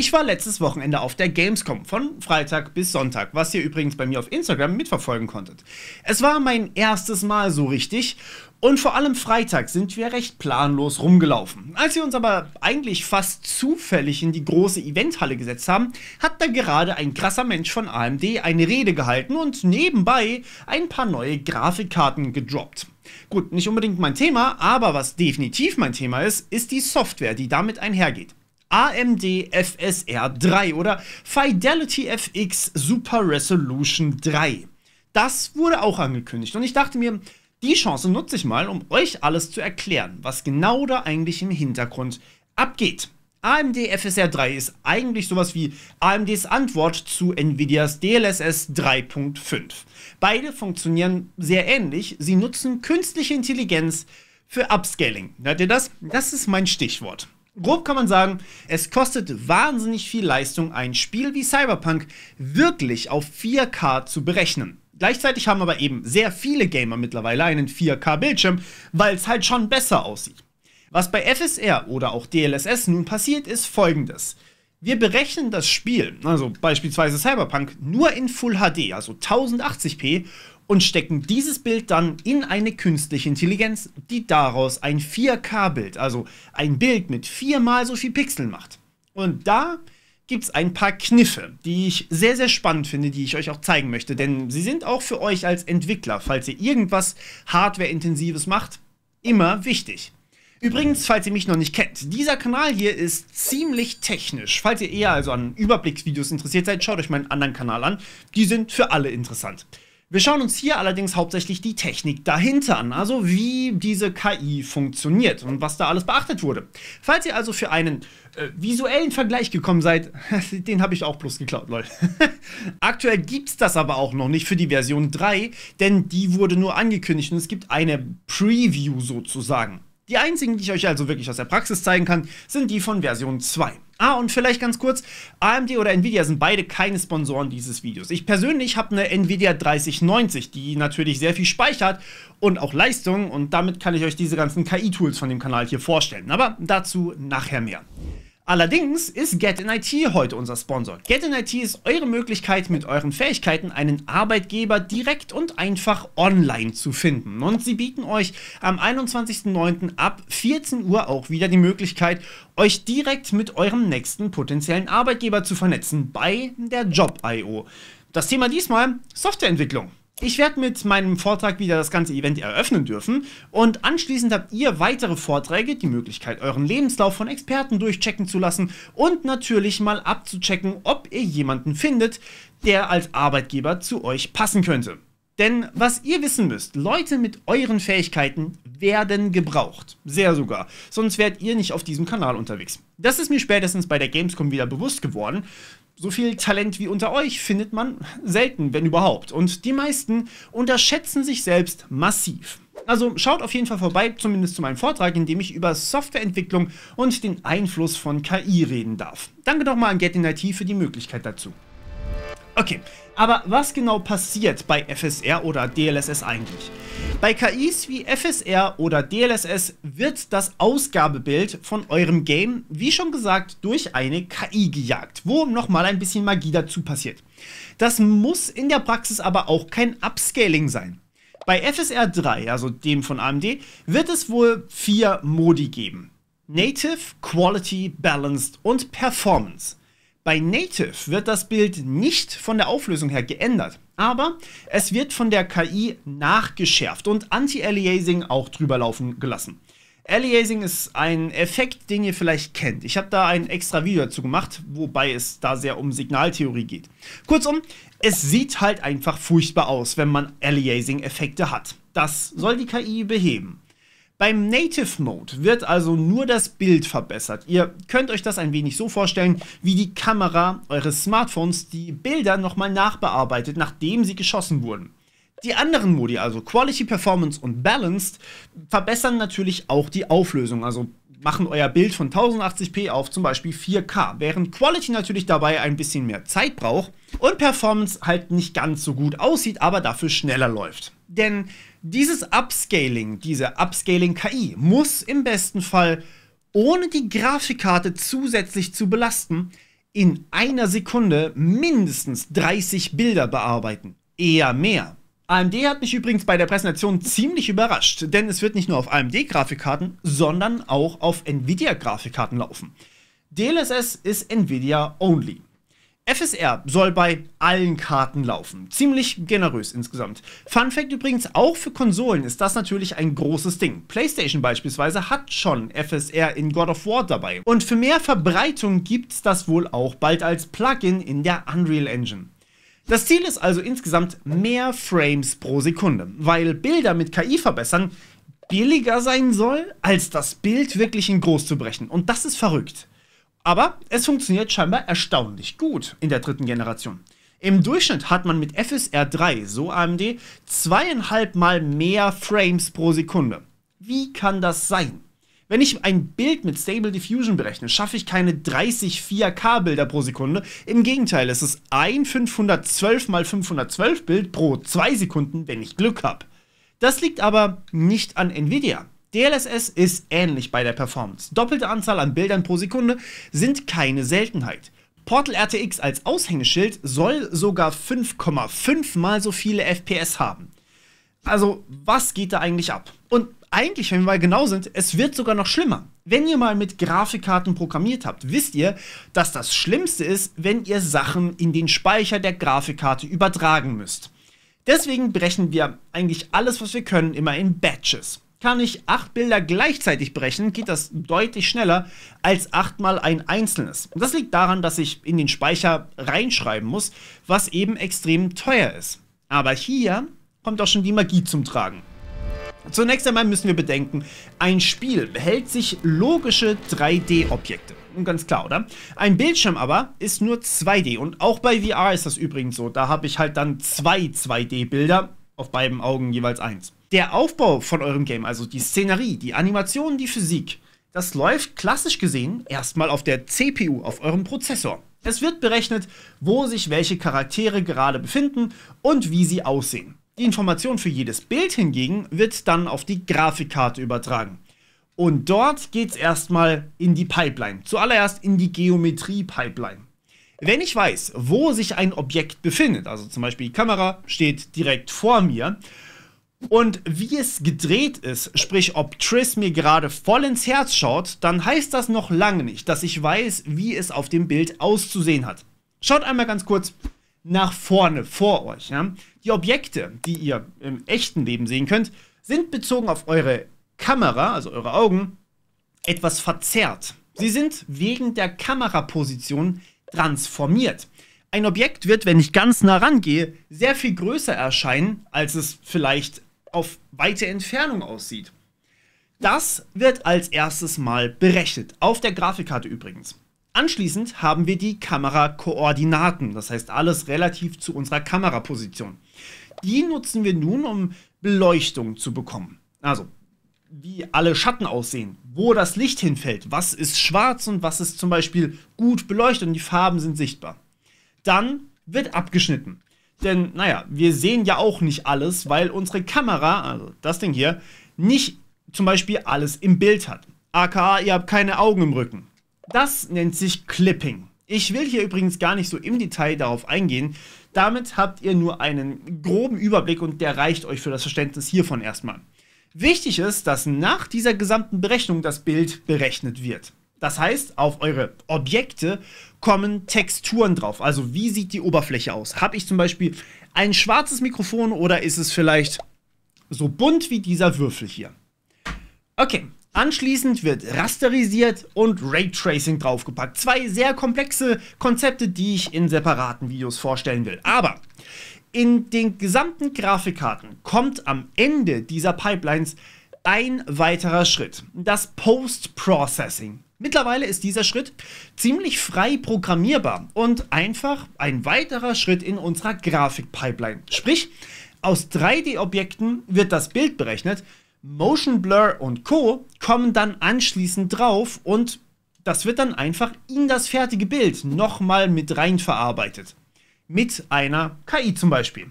Ich war letztes Wochenende auf der Gamescom von Freitag bis Sonntag, was ihr übrigens bei mir auf Instagram mitverfolgen konntet. Es war mein erstes Mal so richtig und vor allem Freitag sind wir recht planlos rumgelaufen. Als wir uns aber eigentlich fast zufällig in die große Eventhalle gesetzt haben, hat da gerade ein krasser Mensch von AMD eine Rede gehalten und nebenbei ein paar neue Grafikkarten gedroppt. Gut, nicht unbedingt mein Thema, aber was definitiv mein Thema ist, ist die Software, die damit einhergeht. AMD FSR 3 oder Fidelity FX Super Resolution 3. Das wurde auch angekündigt und ich dachte mir, die Chance nutze ich mal, um euch alles zu erklären, was genau da eigentlich im Hintergrund abgeht. AMD FSR 3 ist eigentlich sowas wie AMDs Antwort zu Nvidias DLSS 3.5. Beide funktionieren sehr ähnlich, sie nutzen künstliche Intelligenz für Upscaling. Hört ihr das? Das ist mein Stichwort. Grob kann man sagen, es kostet wahnsinnig viel Leistung, ein Spiel wie Cyberpunk wirklich auf 4K zu berechnen. Gleichzeitig haben aber eben sehr viele Gamer mittlerweile einen 4K-Bildschirm, weil es halt schon besser aussieht. Was bei FSR oder auch DLSS nun passiert, ist folgendes. Wir berechnen das Spiel, also beispielsweise Cyberpunk, nur in Full HD, also 1080p und stecken dieses Bild dann in eine künstliche Intelligenz, die daraus ein 4K-Bild, also ein Bild mit viermal so viel Pixel macht. Und da gibt es ein paar Kniffe, die ich sehr, sehr spannend finde, die ich euch auch zeigen möchte. Denn sie sind auch für euch als Entwickler, falls ihr irgendwas Hardware-intensives macht, immer wichtig. Übrigens, falls ihr mich noch nicht kennt, dieser Kanal hier ist ziemlich technisch. Falls ihr eher also an Überblicksvideos interessiert seid, schaut euch meinen anderen Kanal an. Die sind für alle interessant. Wir schauen uns hier allerdings hauptsächlich die Technik dahinter an, also wie diese KI funktioniert und was da alles beachtet wurde. Falls ihr also für einen äh, visuellen Vergleich gekommen seid, den habe ich auch bloß geklaut, lol. Aktuell gibt es das aber auch noch nicht für die Version 3, denn die wurde nur angekündigt und es gibt eine Preview sozusagen. Die einzigen, die ich euch also wirklich aus der Praxis zeigen kann, sind die von Version 2. Ah, und vielleicht ganz kurz, AMD oder Nvidia sind beide keine Sponsoren dieses Videos. Ich persönlich habe eine Nvidia 3090, die natürlich sehr viel speichert und auch Leistung und damit kann ich euch diese ganzen KI-Tools von dem Kanal hier vorstellen. Aber dazu nachher mehr. Allerdings ist Get in IT heute unser Sponsor. Get in IT ist eure Möglichkeit, mit euren Fähigkeiten einen Arbeitgeber direkt und einfach online zu finden. Und sie bieten euch am 21.09. ab 14 Uhr auch wieder die Möglichkeit, euch direkt mit eurem nächsten potenziellen Arbeitgeber zu vernetzen bei der Job.io. Das Thema diesmal Softwareentwicklung. Ich werde mit meinem Vortrag wieder das ganze Event eröffnen dürfen und anschließend habt ihr weitere Vorträge, die Möglichkeit, euren Lebenslauf von Experten durchchecken zu lassen und natürlich mal abzuchecken, ob ihr jemanden findet, der als Arbeitgeber zu euch passen könnte. Denn was ihr wissen müsst, Leute mit euren Fähigkeiten werden gebraucht. Sehr sogar. Sonst wärt ihr nicht auf diesem Kanal unterwegs. Das ist mir spätestens bei der Gamescom wieder bewusst geworden so viel Talent wie unter euch findet man selten, wenn überhaupt. Und die meisten unterschätzen sich selbst massiv. Also schaut auf jeden Fall vorbei, zumindest zu meinem Vortrag, in dem ich über Softwareentwicklung und den Einfluss von KI reden darf. Danke nochmal an GetInIT für die Möglichkeit dazu. Okay, aber was genau passiert bei FSR oder DLSS eigentlich? Bei KIs wie FSR oder DLSS wird das Ausgabebild von eurem Game, wie schon gesagt, durch eine KI gejagt, wo nochmal ein bisschen Magie dazu passiert. Das muss in der Praxis aber auch kein Upscaling sein. Bei FSR 3, also dem von AMD, wird es wohl vier Modi geben. Native, Quality, Balanced und Performance. Bei Native wird das Bild nicht von der Auflösung her geändert. Aber es wird von der KI nachgeschärft und Anti-Aliasing auch drüber laufen gelassen. Aliasing ist ein Effekt, den ihr vielleicht kennt. Ich habe da ein extra Video dazu gemacht, wobei es da sehr um Signaltheorie geht. Kurzum, es sieht halt einfach furchtbar aus, wenn man Aliasing-Effekte hat. Das soll die KI beheben. Beim Native Mode wird also nur das Bild verbessert. Ihr könnt euch das ein wenig so vorstellen, wie die Kamera eures Smartphones die Bilder nochmal nachbearbeitet, nachdem sie geschossen wurden. Die anderen Modi, also Quality, Performance und Balanced, verbessern natürlich auch die Auflösung, also machen euer Bild von 1080p auf zum Beispiel 4K, während Quality natürlich dabei ein bisschen mehr Zeit braucht und Performance halt nicht ganz so gut aussieht, aber dafür schneller läuft. Denn dieses Upscaling, diese Upscaling-KI muss im besten Fall, ohne die Grafikkarte zusätzlich zu belasten, in einer Sekunde mindestens 30 Bilder bearbeiten. Eher mehr. AMD hat mich übrigens bei der Präsentation ziemlich überrascht, denn es wird nicht nur auf AMD-Grafikkarten, sondern auch auf Nvidia-Grafikkarten laufen. DLSS ist Nvidia only. FSR soll bei allen Karten laufen. Ziemlich generös insgesamt. Fun Fact übrigens, auch für Konsolen ist das natürlich ein großes Ding. PlayStation beispielsweise hat schon FSR in God of War dabei. Und für mehr Verbreitung gibt es das wohl auch bald als Plugin in der Unreal Engine. Das Ziel ist also insgesamt mehr Frames pro Sekunde, weil Bilder mit KI verbessern billiger sein soll, als das Bild wirklich in groß zu brechen. Und das ist verrückt. Aber es funktioniert scheinbar erstaunlich gut in der dritten Generation. Im Durchschnitt hat man mit FSR 3, so AMD, zweieinhalb Mal mehr Frames pro Sekunde. Wie kann das sein? Wenn ich ein Bild mit Stable Diffusion berechne, schaffe ich keine 30 4K-Bilder pro Sekunde. Im Gegenteil, es ist ein 512 x 512 Bild pro 2 Sekunden, wenn ich Glück habe. Das liegt aber nicht an Nvidia. DLSS ist ähnlich bei der Performance. Doppelte Anzahl an Bildern pro Sekunde sind keine Seltenheit. Portal RTX als Aushängeschild soll sogar 5,5 mal so viele FPS haben. Also, was geht da eigentlich ab? Und eigentlich, wenn wir mal genau sind, es wird sogar noch schlimmer. Wenn ihr mal mit Grafikkarten programmiert habt, wisst ihr, dass das Schlimmste ist, wenn ihr Sachen in den Speicher der Grafikkarte übertragen müsst. Deswegen brechen wir eigentlich alles, was wir können, immer in Batches kann ich acht Bilder gleichzeitig brechen, geht das deutlich schneller als achtmal ein einzelnes. Und das liegt daran, dass ich in den Speicher reinschreiben muss, was eben extrem teuer ist. Aber hier kommt auch schon die Magie zum Tragen. Zunächst einmal müssen wir bedenken, ein Spiel behält sich logische 3D-Objekte. Ganz klar, oder? Ein Bildschirm aber ist nur 2D und auch bei VR ist das übrigens so. Da habe ich halt dann zwei 2D-Bilder auf beiden Augen jeweils eins der Aufbau von eurem Game, also die Szenerie, die Animation, die Physik, das läuft klassisch gesehen erstmal auf der CPU, auf eurem Prozessor. Es wird berechnet, wo sich welche Charaktere gerade befinden und wie sie aussehen. Die Information für jedes Bild hingegen wird dann auf die Grafikkarte übertragen. Und dort geht es erstmal in die Pipeline, zuallererst in die Geometrie-Pipeline. Wenn ich weiß, wo sich ein Objekt befindet, also zum Beispiel die Kamera steht direkt vor mir, und wie es gedreht ist, sprich ob Triss mir gerade voll ins Herz schaut, dann heißt das noch lange nicht, dass ich weiß, wie es auf dem Bild auszusehen hat. Schaut einmal ganz kurz nach vorne vor euch. Ja? Die Objekte, die ihr im echten Leben sehen könnt, sind bezogen auf eure Kamera, also eure Augen, etwas verzerrt. Sie sind wegen der Kameraposition transformiert. Ein Objekt wird, wenn ich ganz nah rangehe, sehr viel größer erscheinen, als es vielleicht auf weite Entfernung aussieht. Das wird als erstes Mal berechnet, auf der Grafikkarte übrigens. Anschließend haben wir die Kamerakoordinaten, das heißt alles relativ zu unserer Kameraposition. Die nutzen wir nun, um Beleuchtung zu bekommen. Also, wie alle Schatten aussehen, wo das Licht hinfällt, was ist schwarz und was ist zum Beispiel gut beleuchtet und die Farben sind sichtbar. Dann wird abgeschnitten. Denn, naja, wir sehen ja auch nicht alles, weil unsere Kamera, also das Ding hier, nicht zum Beispiel alles im Bild hat. AKA, ihr habt keine Augen im Rücken. Das nennt sich Clipping. Ich will hier übrigens gar nicht so im Detail darauf eingehen. Damit habt ihr nur einen groben Überblick und der reicht euch für das Verständnis hiervon erstmal. Wichtig ist, dass nach dieser gesamten Berechnung das Bild berechnet wird. Das heißt, auf eure Objekte kommen Texturen drauf. Also wie sieht die Oberfläche aus? Habe ich zum Beispiel ein schwarzes Mikrofon oder ist es vielleicht so bunt wie dieser Würfel hier? Okay, anschließend wird rasterisiert und Raytracing draufgepackt. Zwei sehr komplexe Konzepte, die ich in separaten Videos vorstellen will. Aber in den gesamten Grafikkarten kommt am Ende dieser Pipelines ein weiterer Schritt, das Post-Processing. Mittlerweile ist dieser Schritt ziemlich frei programmierbar und einfach ein weiterer Schritt in unserer Grafikpipeline. Sprich, aus 3D-Objekten wird das Bild berechnet, Motion Blur und Co kommen dann anschließend drauf und das wird dann einfach in das fertige Bild nochmal mit reinverarbeitet. Mit einer KI zum Beispiel.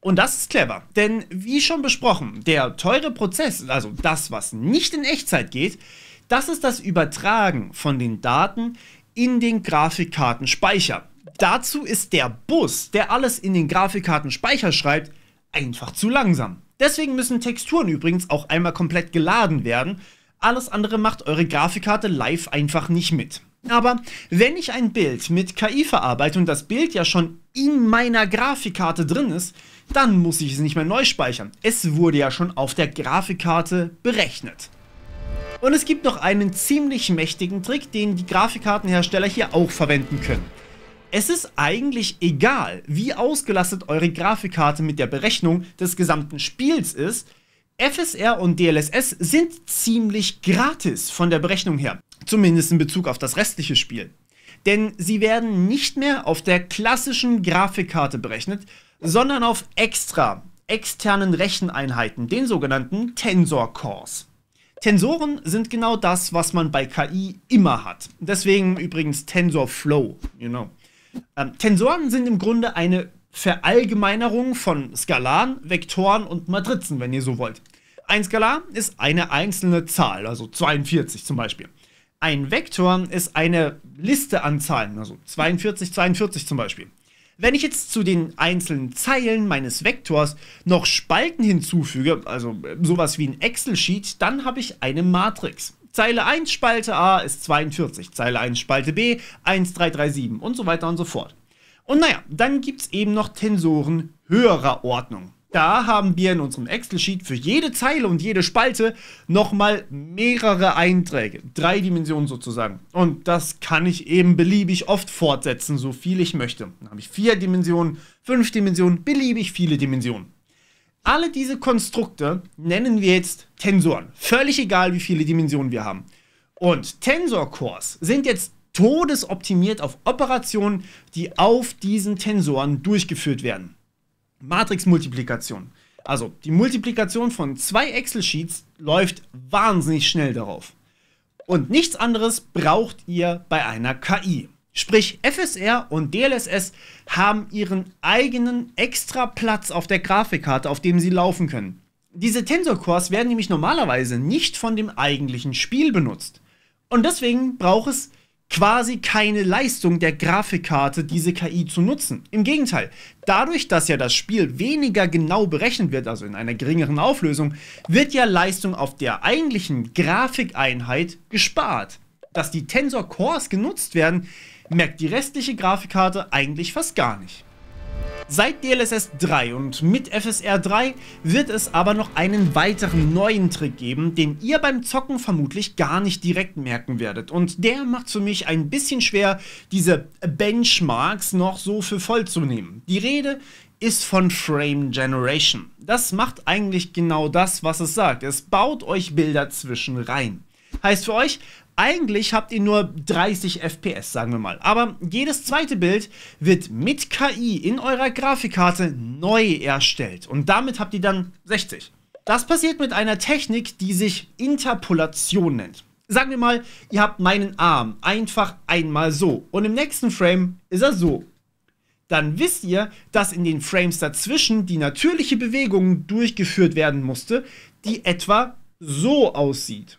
Und das ist clever, denn wie schon besprochen, der teure Prozess, also das, was nicht in Echtzeit geht, das ist das Übertragen von den Daten in den Grafikkartenspeicher. Dazu ist der Bus, der alles in den Grafikkartenspeicher schreibt, einfach zu langsam. Deswegen müssen Texturen übrigens auch einmal komplett geladen werden. Alles andere macht eure Grafikkarte live einfach nicht mit. Aber wenn ich ein Bild mit KI verarbeite und das Bild ja schon in meiner Grafikkarte drin ist, dann muss ich es nicht mehr neu speichern. Es wurde ja schon auf der Grafikkarte berechnet. Und es gibt noch einen ziemlich mächtigen Trick, den die Grafikkartenhersteller hier auch verwenden können. Es ist eigentlich egal, wie ausgelastet eure Grafikkarte mit der Berechnung des gesamten Spiels ist, FSR und DLSS sind ziemlich gratis von der Berechnung her, zumindest in Bezug auf das restliche Spiel. Denn sie werden nicht mehr auf der klassischen Grafikkarte berechnet, sondern auf extra, externen Recheneinheiten, den sogenannten Tensor Cores. Tensoren sind genau das, was man bei KI immer hat. Deswegen übrigens TensorFlow, you know. Ähm, Tensoren sind im Grunde eine Verallgemeinerung von Skalaren, Vektoren und Matrizen, wenn ihr so wollt. Ein Skalar ist eine einzelne Zahl, also 42 zum Beispiel. Ein Vektor ist eine Liste an Zahlen, also 42, 42 zum Beispiel. Wenn ich jetzt zu den einzelnen Zeilen meines Vektors noch Spalten hinzufüge, also äh, sowas wie ein Excel-Sheet, dann habe ich eine Matrix. Zeile 1 Spalte A ist 42, Zeile 1 Spalte B 1337 und so weiter und so fort. Und naja, dann gibt es eben noch Tensoren höherer Ordnung. Da haben wir in unserem Excel-Sheet für jede Zeile und jede Spalte nochmal mehrere Einträge, drei Dimensionen sozusagen. Und das kann ich eben beliebig oft fortsetzen, so viel ich möchte. Dann habe ich vier Dimensionen, fünf Dimensionen, beliebig viele Dimensionen. Alle diese Konstrukte nennen wir jetzt Tensoren, völlig egal, wie viele Dimensionen wir haben. Und Tensor-Cores sind jetzt todesoptimiert auf Operationen, die auf diesen Tensoren durchgeführt werden. Matrix-Multiplikation. Also die Multiplikation von zwei Excel-Sheets läuft wahnsinnig schnell darauf. Und nichts anderes braucht ihr bei einer KI. Sprich, FSR und DLSS haben ihren eigenen extra Platz auf der Grafikkarte, auf dem sie laufen können. Diese Tensor Cores werden nämlich normalerweise nicht von dem eigentlichen Spiel benutzt. Und deswegen braucht es quasi keine Leistung der Grafikkarte, diese KI zu nutzen. Im Gegenteil, dadurch, dass ja das Spiel weniger genau berechnet wird, also in einer geringeren Auflösung, wird ja Leistung auf der eigentlichen Grafikeinheit gespart. Dass die Tensor Cores genutzt werden, merkt die restliche Grafikkarte eigentlich fast gar nicht. Seit DLSS 3 und mit FSR 3 wird es aber noch einen weiteren neuen Trick geben, den ihr beim Zocken vermutlich gar nicht direkt merken werdet. Und der macht für mich ein bisschen schwer, diese Benchmarks noch so für voll zu nehmen. Die Rede ist von Frame Generation. Das macht eigentlich genau das, was es sagt. Es baut euch Bilder zwischen rein. Heißt für euch, eigentlich habt ihr nur 30 FPS, sagen wir mal. Aber jedes zweite Bild wird mit KI in eurer Grafikkarte neu erstellt. Und damit habt ihr dann 60. Das passiert mit einer Technik, die sich Interpolation nennt. Sagen wir mal, ihr habt meinen Arm einfach einmal so und im nächsten Frame ist er so. Dann wisst ihr, dass in den Frames dazwischen die natürliche Bewegung durchgeführt werden musste, die etwa so aussieht.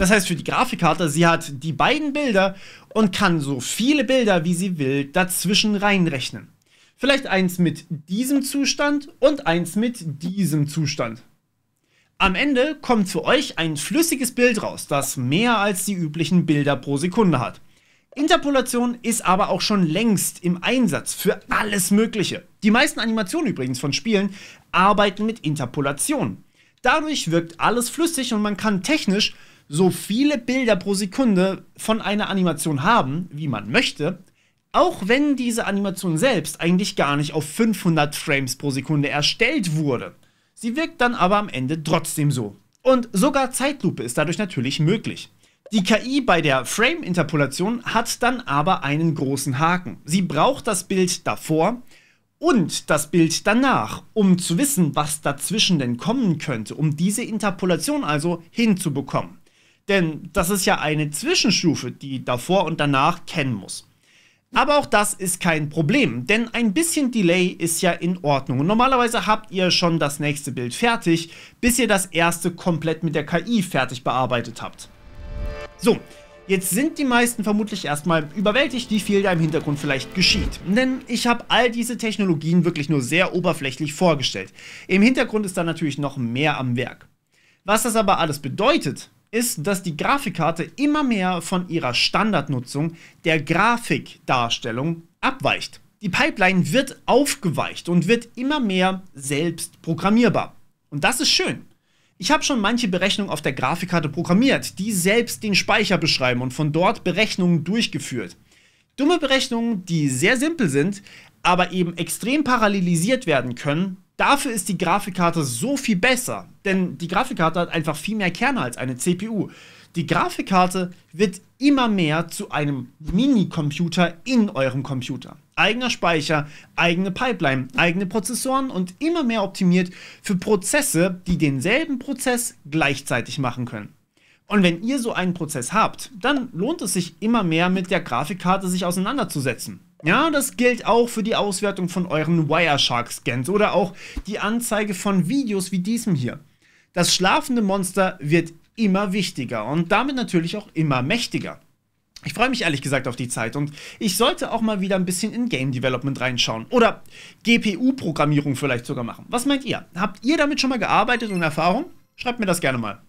Das heißt für die Grafikkarte, sie hat die beiden Bilder und kann so viele Bilder, wie sie will, dazwischen reinrechnen. Vielleicht eins mit diesem Zustand und eins mit diesem Zustand. Am Ende kommt für euch ein flüssiges Bild raus, das mehr als die üblichen Bilder pro Sekunde hat. Interpolation ist aber auch schon längst im Einsatz für alles Mögliche. Die meisten Animationen übrigens von Spielen arbeiten mit Interpolation. Dadurch wirkt alles flüssig und man kann technisch so viele Bilder pro Sekunde von einer Animation haben, wie man möchte, auch wenn diese Animation selbst eigentlich gar nicht auf 500 Frames pro Sekunde erstellt wurde. Sie wirkt dann aber am Ende trotzdem so. Und sogar Zeitlupe ist dadurch natürlich möglich. Die KI bei der Frame-Interpolation hat dann aber einen großen Haken. Sie braucht das Bild davor und das Bild danach, um zu wissen, was dazwischen denn kommen könnte, um diese Interpolation also hinzubekommen. Denn das ist ja eine Zwischenstufe, die davor und danach kennen muss. Aber auch das ist kein Problem, denn ein bisschen Delay ist ja in Ordnung. Und normalerweise habt ihr schon das nächste Bild fertig, bis ihr das erste komplett mit der KI fertig bearbeitet habt. So, Jetzt sind die meisten vermutlich erstmal überwältigt, wie viel da im Hintergrund vielleicht geschieht. Denn ich habe all diese Technologien wirklich nur sehr oberflächlich vorgestellt. Im Hintergrund ist da natürlich noch mehr am Werk. Was das aber alles bedeutet, ist, dass die Grafikkarte immer mehr von ihrer Standardnutzung der Grafikdarstellung abweicht. Die Pipeline wird aufgeweicht und wird immer mehr selbst programmierbar. Und das ist schön. Ich habe schon manche Berechnungen auf der Grafikkarte programmiert, die selbst den Speicher beschreiben und von dort Berechnungen durchgeführt. Dumme Berechnungen, die sehr simpel sind, aber eben extrem parallelisiert werden können, Dafür ist die Grafikkarte so viel besser, denn die Grafikkarte hat einfach viel mehr Kerne als eine CPU. Die Grafikkarte wird immer mehr zu einem Minicomputer in eurem Computer. Eigener Speicher, eigene Pipeline, eigene Prozessoren und immer mehr optimiert für Prozesse, die denselben Prozess gleichzeitig machen können. Und wenn ihr so einen Prozess habt, dann lohnt es sich immer mehr mit der Grafikkarte sich auseinanderzusetzen. Ja, das gilt auch für die Auswertung von euren Wireshark-Scans oder auch die Anzeige von Videos wie diesem hier. Das schlafende Monster wird immer wichtiger und damit natürlich auch immer mächtiger. Ich freue mich ehrlich gesagt auf die Zeit und ich sollte auch mal wieder ein bisschen in Game Development reinschauen oder GPU-Programmierung vielleicht sogar machen. Was meint ihr? Habt ihr damit schon mal gearbeitet und Erfahrung? Schreibt mir das gerne mal.